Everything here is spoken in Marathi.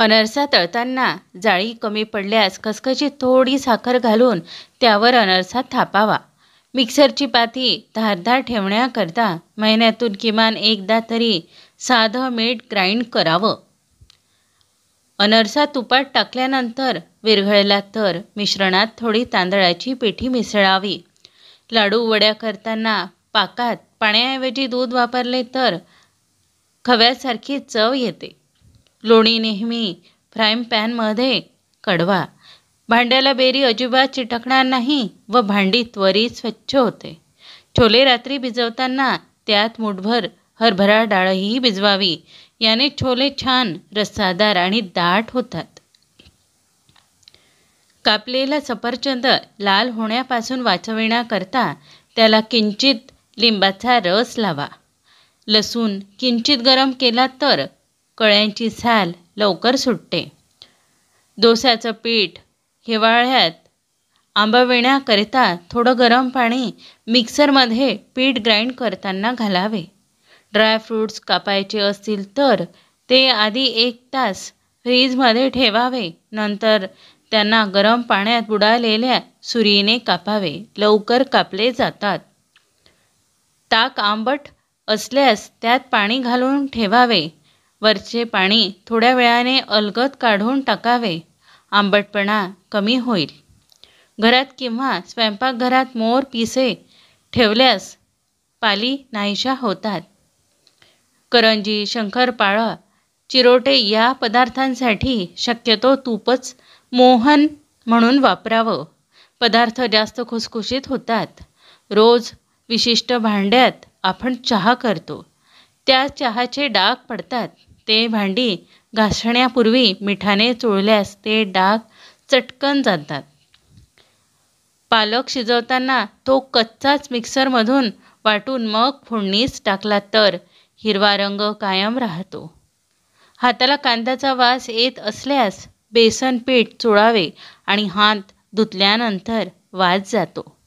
अनरसा तळताना जाळी कमी पडल्यास खसखशी थोडी साखर घालून त्यावर अनरसा थापावा मिक्सरची पाती धारधार ठेवण्याकरता महिन्यातून किमान एकदा तरी साधं मीठ ग्राइंड करावं अनरसा तुपात टाकल्यानंतर विरघळला तर मिश्रणात थोडी तांदळाची पिठी मिसळावी लाडू वड्या करताना पाकात पाण्याऐवजी दूध वापरले तर खव्यासारखी चव येते लोणी नेहमी फ्राईम पॅनमध्ये कडवा भांड्याला बेरी अजिबात चिटकणार नाही व भांडी त्वरित स्वच्छ होते छोले रात्री भिजवताना त्यात मुठभर हरभरा डाळही भिजवावी याने छोले छान रसादार आणि दाट होतात कापलेला सफरचंद लाल होण्यापासून वाचविण्याकरता त्याला किंचित लिंबाचा रस लावा लसूण किंचित गरम केला तर कळ्यांची साल लवकर सुटते डोस्याचं पीठ हिवाळ्यात आंबविण्याकरिता थोडं गरम पाणी मिक्सरमध्ये पीठ ग्राइंड करताना घालावे ड्रायफ्रूट्स कापायचे असतील तर ते आधी एक तास फ्रीजमध्ये ठेवावे नंतर त्यांना गरम पाण्यात बुडालेल्या सुरीने कापावे लवकर कापले जातात ताक आंबट असल्यास त्यात पाणी घालून ठेवावे वरचे पाणी थोड्या वेळाने अलगद काढून टाकावे आंबटपणा कमी होईल घरात किंवा स्वयंपाकघरात मोर पिसे ठेवल्यास पाली नाहीशा होतात करंजी शंकरपाळा चिरोटे या पदार्थांसाठी शक्यतो तूपच मोहन म्हणून वापरावं पदार्थ जास्त खुसखुशीत होतात रोज विशिष्ट भांड्यात आपण चहा करतो त्या चहाचे डाग पडतात ते भांडी घासण्यापूर्वी मिठाने चोळल्यास ते डाग चटकन जातात पालक शिजवताना तो कच्चाच मिक्सरमधून वाटून मग फोडणीस टाकला तर हिरवा रंग कायम राहतो हाताला कांद्याचा वास येत असल्यास बेसन पीठ चोळावे आणि हात धुतल्यानंतर वास जातो